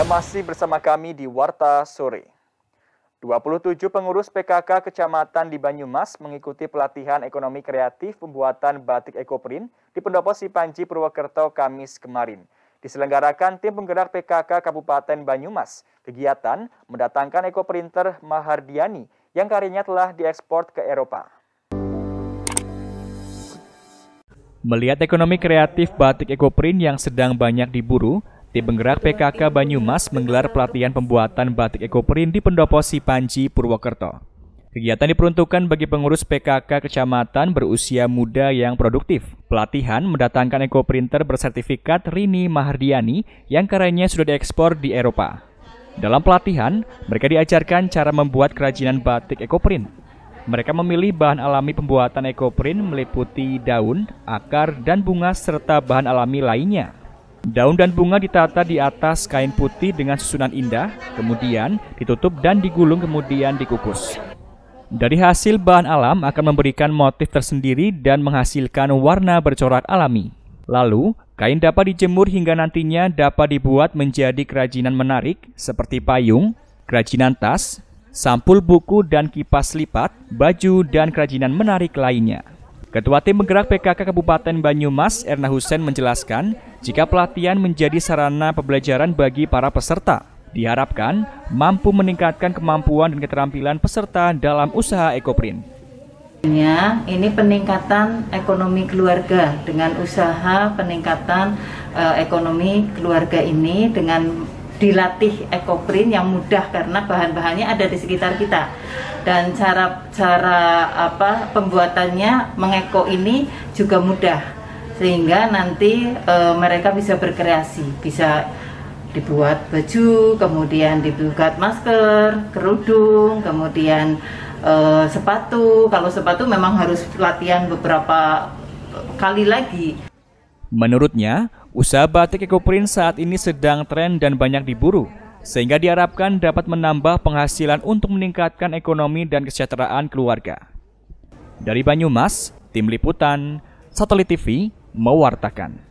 Anda masih bersama kami di Warta Sore. 27 pengurus PKK Kecamatan di Banyumas mengikuti pelatihan ekonomi kreatif pembuatan batik ekoprint di Pendopo Sipanji Purwokerto Kamis kemarin. Diselenggarakan tim penggerak PKK Kabupaten Banyumas. Kegiatan mendatangkan ekoprinter Mahardiani yang karyanya telah diekspor ke Eropa. Melihat ekonomi kreatif batik ekoprint yang sedang banyak diburu, Tim penggerak PKK Banyumas menggelar pelatihan pembuatan batik ekoprint di Pendopo Sipanji, Purwokerto. Kegiatan diperuntukkan bagi pengurus PKK kecamatan berusia muda yang produktif. Pelatihan mendatangkan ekoprinter bersertifikat Rini Mahardiani yang karyanya sudah diekspor di Eropa. Dalam pelatihan, mereka diajarkan cara membuat kerajinan batik ekoprint. Mereka memilih bahan alami pembuatan ekoprint meliputi daun, akar, dan bunga serta bahan alami lainnya. Daun dan bunga ditata di atas kain putih dengan susunan indah, kemudian ditutup dan digulung kemudian dikukus. Dari hasil bahan alam akan memberikan motif tersendiri dan menghasilkan warna bercorak alami. Lalu, kain dapat dijemur hingga nantinya dapat dibuat menjadi kerajinan menarik seperti payung, kerajinan tas, sampul buku dan kipas lipat, baju dan kerajinan menarik lainnya. Ketua Tim Penggerak PKK Kabupaten Banyumas, Erna Husen menjelaskan, jika pelatihan menjadi sarana pembelajaran bagi para peserta, diharapkan mampu meningkatkan kemampuan dan keterampilan peserta dalam usaha ekoprint. Ini peningkatan ekonomi keluarga dengan usaha peningkatan eh, ekonomi keluarga ini dengan dilatih ekoprint yang mudah karena bahan-bahannya ada di sekitar kita dan cara cara apa pembuatannya mengeko ini juga mudah sehingga nanti e, mereka bisa berkreasi bisa dibuat baju kemudian dibuat masker kerudung kemudian e, sepatu kalau sepatu memang harus latihan beberapa kali lagi Menurutnya, usaha batik ekoprint saat ini sedang tren dan banyak diburu, sehingga diharapkan dapat menambah penghasilan untuk meningkatkan ekonomi dan kesejahteraan keluarga. Dari Banyumas, Tim Liputan, Satelit TV, mewartakan.